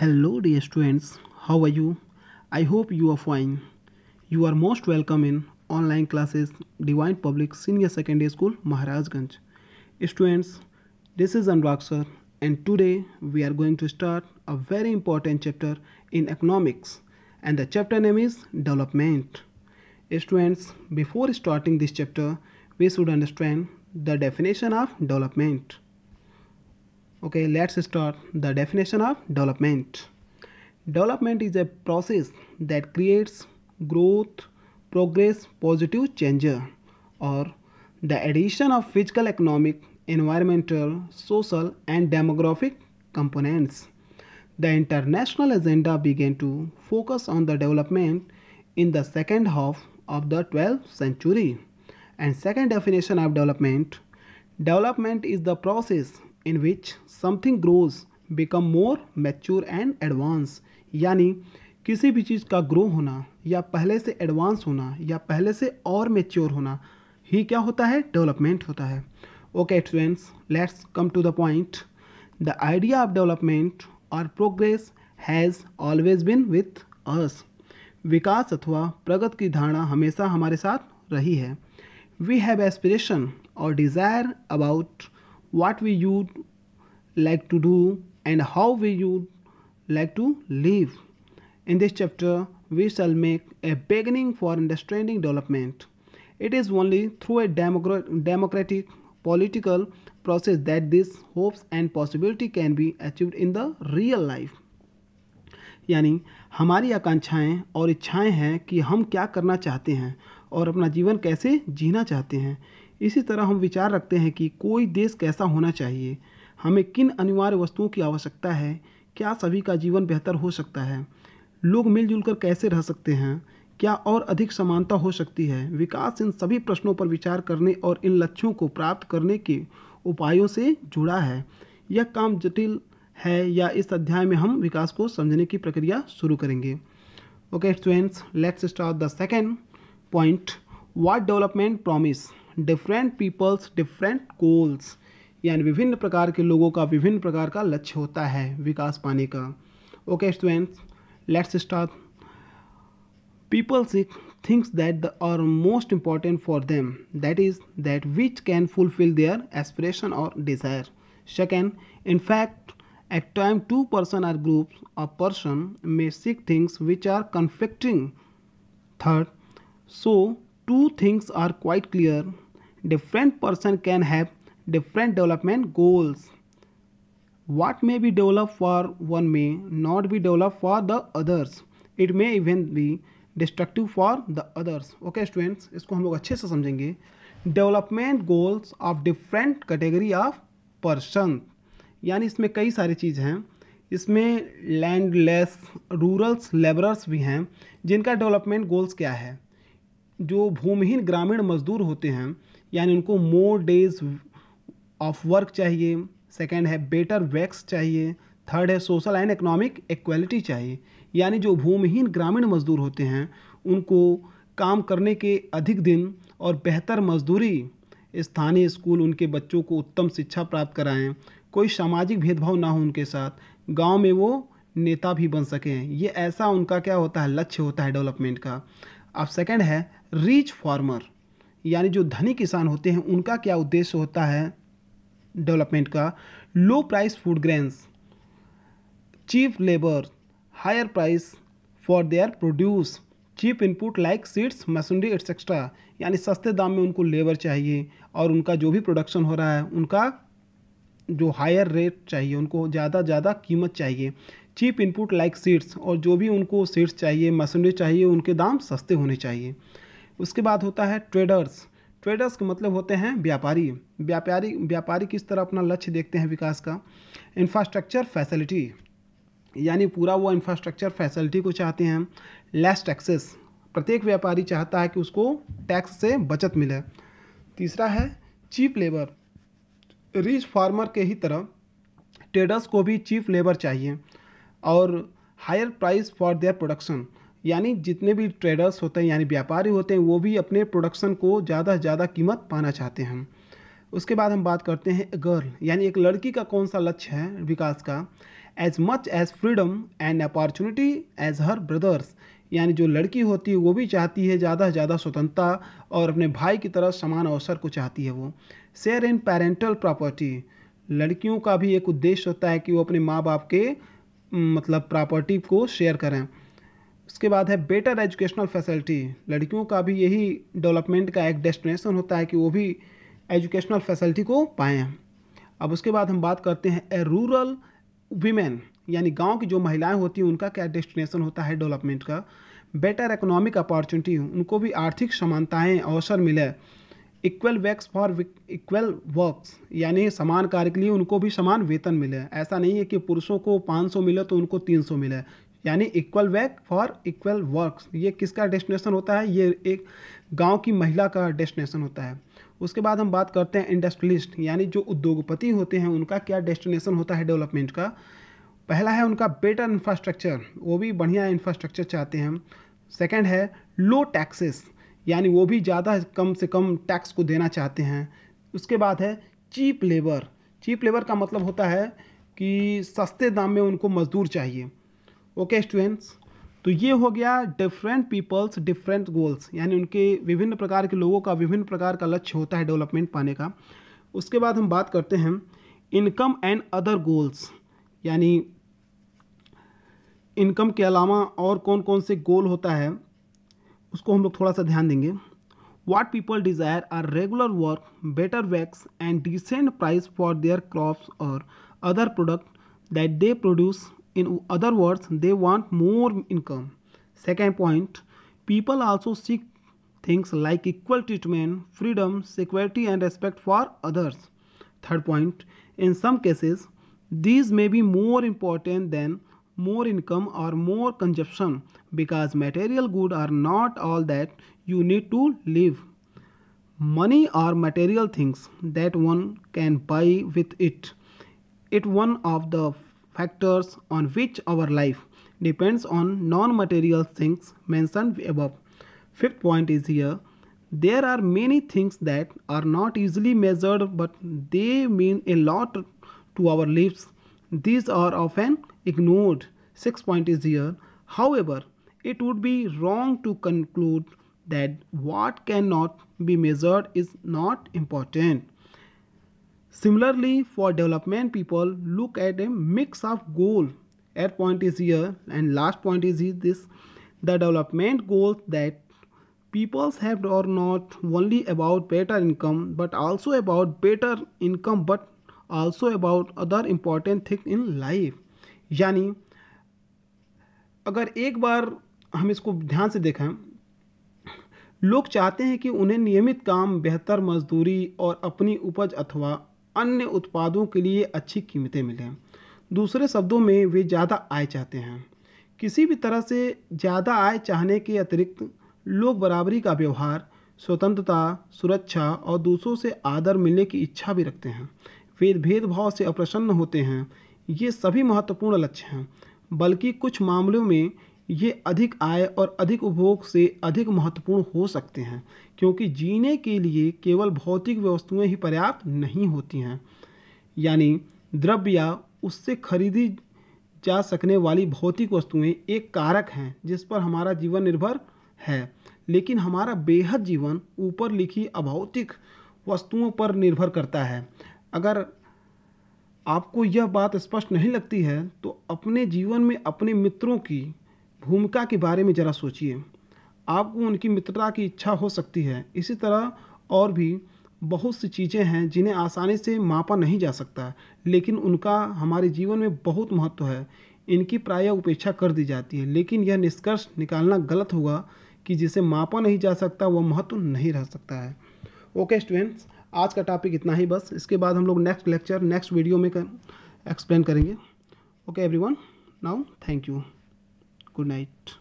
Hello dear students, how are you? I hope you are fine. You are most welcome in online classes Divine Public Senior Secondary School Maharajganj. Students, this is Anurag sir and today we are going to start a very important chapter in economics and the chapter name is development. Students, before starting this chapter, we should understand the definition of development okay let's start the definition of development development is a process that creates growth progress positive changes, or the addition of physical economic environmental social and demographic components the international agenda began to focus on the development in the second half of the 12th century and second definition of development development is the process in which something grows become more mature and advance यानी किसी भी चीज़ का grow होना या पहले से advance होना या पहले से और मेच्योर होना ही क्या होता है डेवलपमेंट होता है okay students let's come to the point the idea of development और progress has always been with us विकास अथवा प्रगति की धारणा हमेशा हमारे साथ रही है वी हैव एस्पिरेशन और desire about what we would like to do and how we would like to live in this chapter we shall make a beginning for understanding development it is only through a democratic political process that these hopes and possibility can be achieved in the real life यानी हमारी आकांक्षाएं और इच्छाएं हैं कि हम क्या करना चाहते हैं और अपना जीवन कैसे जीना चाहते हैं इसी तरह हम विचार रखते हैं कि कोई देश कैसा होना चाहिए हमें किन अनिवार्य वस्तुओं की आवश्यकता है क्या सभी का जीवन बेहतर हो सकता है लोग मिलजुल कर कैसे रह सकते हैं क्या और अधिक समानता हो सकती है विकास इन सभी प्रश्नों पर विचार करने और इन लक्ष्यों को प्राप्त करने के उपायों से जुड़ा है यह काम जटिल है या इस अध्याय में हम विकास को समझने की प्रक्रिया शुरू करेंगे okay students let's start the second point what development promise different peoples different goals यानी विभिन्न प्रकार के लोगों का विभिन्न प्रकार का लक्ष्य होता है विकास पाने का okay students let's start peoples things that the are most important for them that is that which can fulfil their aspiration और desire second in fact at time two person or group a person may seek things which are conflicting third so two things are quite clear different person can have different development goals what may be develop for one may not be develop for the others it may even be destructive for the others okay students इसको हम लोग अच्छे से समझेंगे development goals of different category of person यानी इसमें कई सारी चीज़ हैं इसमें लैंडलेस रूरल्स लेबरर्स भी हैं जिनका डेवलपमेंट गोल्स क्या है जो भूमिहीन ग्रामीण मजदूर होते हैं यानी उनको मोर डेज ऑफ वर्क चाहिए सेकेंड है बेटर वैक्स चाहिए थर्ड है सोशल एंड इकोनॉमिक इक्वलिटी चाहिए यानी जो भूमिहीन ग्रामीण मजदूर होते हैं उनको काम करने के अधिक दिन और बेहतर मजदूरी स्थानीय स्कूल उनके बच्चों को उत्तम शिक्षा प्राप्त कराएं कोई सामाजिक भेदभाव ना हो उनके साथ गांव में वो नेता भी बन सकें ये ऐसा उनका क्या होता है लक्ष्य होता है डेवलपमेंट का अब सेकंड है रीच फार्मर यानी जो धनी किसान होते हैं उनका क्या उद्देश्य होता है डेवलपमेंट का low price food grains cheap labour higher price for their produce cheap input like seeds machinery etcetera यानी सस्ते दाम में उनको लेबर चाहिए और उनका जो भी प्रोडक्शन हो रहा है उनका जो हायर रेट चाहिए उनको ज़्यादा ज़्यादा कीमत चाहिए चीप इनपुट लाइक सीड्स और जो भी उनको सीड्स चाहिए मशीनरी चाहिए उनके दाम सस्ते होने चाहिए उसके बाद होता है ट्रेडर्स ट्रेडर्स के मतलब होते हैं व्यापारी व्यापारी व्यापारी किस तरह अपना लक्ष्य देखते हैं विकास का इंफ्रास्ट्रक्चर फैसिलिटी यानी पूरा वो इंफ्रास्ट्रक्चर फैसिलिटी को चाहते हैं लेस टैक्सेस प्रत्येक व्यापारी चाहता है कि उसको टैक्स से बचत मिले तीसरा है चीप लेबर रिच फार्मर के ही तरह ट्रेडर्स को भी चीप लेबर चाहिए और higher price for their production यानी जितने भी ट्रेडर्स होते हैं यानी व्यापारी होते हैं वो भी अपने प्रोडक्शन को ज़्यादा से ज़्यादा कीमत पाना चाहते हैं उसके बाद हम बात करते हैं गर्ल यानी एक लड़की का कौन सा लक्ष्य है विकास का as much as freedom and opportunity as her brothers यानी जो लड़की होती है वो भी चाहती है ज़्यादा से ज़्यादा स्वतंत्रता और अपने भाई की तरह समान अवसर को चाहती है वो शेयर इन पेरेंटल प्रॉपर्टी लड़कियों का भी एक उद्देश्य होता है कि वो अपने माँ बाप के मतलब प्रॉपर्टी को शेयर करें उसके बाद है बेटर एजुकेशनल फैसिलिटी लड़कियों का भी यही डेवलपमेंट का एक डेस्टिनेशन होता है कि वो भी एजुकेशनल फैसिलिटी को पाएँ अब उसके बाद हम बात करते हैं ए रूरल वीमेन यानी गांव की जो महिलाएं होती हैं उनका क्या डेस्टिनेशन होता है डेवलपमेंट का बेटर इकोनॉमिक अपॉर्चुनिटी उनको भी आर्थिक समानताएँ अवसर मिले equal wages for equal works यानी समान कार्य के लिए उनको भी समान वेतन मिले ऐसा नहीं है कि पुरुषों को 500 मिले तो उनको 300 मिले यानी equal wage for equal works ये किसका डेस्टिनेशन होता है ये एक गांव की महिला का डेस्टिनेशन होता है उसके बाद हम बात करते हैं इंडस्ट्रियलिस्ट यानी जो उद्योगपति होते हैं उनका क्या डेस्टिनेशन होता है डेवलपमेंट का पहला है उनका बेटर इंफ्रास्ट्रक्चर वो भी बढ़िया इंफ्रास्ट्रक्चर चाहते हैं सेकेंड है लो टैक्सेस यानी वो भी ज़्यादा कम से कम टैक्स को देना चाहते हैं उसके बाद है चीप लेबर चीप लेबर का मतलब होता है कि सस्ते दाम में उनको मज़दूर चाहिए ओके स्टूडेंट्स तो ये हो गया डिफरेंट पीपल्स डिफरेंट गोल्स यानी उनके विभिन्न प्रकार के लोगों का विभिन्न प्रकार का लक्ष्य होता है डेवलपमेंट पाने का उसके बाद हम बात करते हैं इनकम एंड अदर गोल्स यानी इनकम के अलावा और कौन कौन से गोल होता है उसको हम लोग थोड़ा सा ध्यान देंगे what people desire are regular work better wages and decent price for their crops और other product that they produce in other words they want more income second point people also seek things like equal treatment freedom security and respect for others third point in some cases these may be more important than more income or more consumption because material goods are not all that you need to live. Money are material things that one can buy with it. It one of the factors on which our life depends on non-material things mentioned above. Fifth point is here. There are many things that are not easily measured but they mean a lot to our lives. These are often ignored. Sixth point is here. However, it would be wrong to conclude that what cannot be measured is not important. Similarly, for development people, look at a mix of goal. At point is here and last point is this. The development goals that peoples have are not only about better income but also about better income but also about other important thing in life. यानी अगर एक बार हम इसको ध्यान से देखें लोग चाहते हैं कि उन्हें नियमित काम बेहतर मजदूरी और अपनी उपज अथवा अन्य उत्पादों के लिए अच्छी कीमतें मिलें दूसरे शब्दों में वे ज़्यादा आय चाहते हैं किसी भी तरह से ज़्यादा आय चाहने के अतिरिक्त लोग बराबरी का व्यवहार स्वतंत्रता सुरक्षा और दूसरों से आदर मिलने की इच्छा भी रखते हैं वे भेदभाव से अप्रसन्न होते हैं ये सभी महत्वपूर्ण लक्ष्य हैं बल्कि कुछ मामलों में ये अधिक आय और अधिक उपभोग से अधिक महत्वपूर्ण हो सकते हैं क्योंकि जीने के लिए केवल भौतिक वस्तुएं ही पर्याप्त नहीं होती हैं यानी द्रव्य या उससे खरीदी जा सकने वाली भौतिक वस्तुएं एक कारक हैं जिस पर हमारा जीवन निर्भर है लेकिन हमारा बेहद जीवन ऊपर लिखी अभौतिक वस्तुओं पर निर्भर करता है अगर आपको यह बात स्पष्ट नहीं लगती है तो अपने जीवन में अपने मित्रों की भूमिका के बारे में ज़रा सोचिए आपको उनकी मित्रता की इच्छा हो सकती है इसी तरह और भी बहुत सी चीज़ें हैं जिन्हें आसानी से मापा नहीं जा सकता लेकिन उनका हमारे जीवन में बहुत महत्व है इनकी प्राय उपेक्षा कर दी जाती है लेकिन यह निष्कर्ष निकालना गलत होगा कि जिसे मापा नहीं जा सकता वह महत्व नहीं रह सकता है ओके स्टूडेंट्स आज का टॉपिक इतना ही बस इसके बाद हम लोग नेक्स्ट लेक्चर नेक्स्ट वीडियो में कर एक्सप्लेन करेंगे okay everyone now thank you good night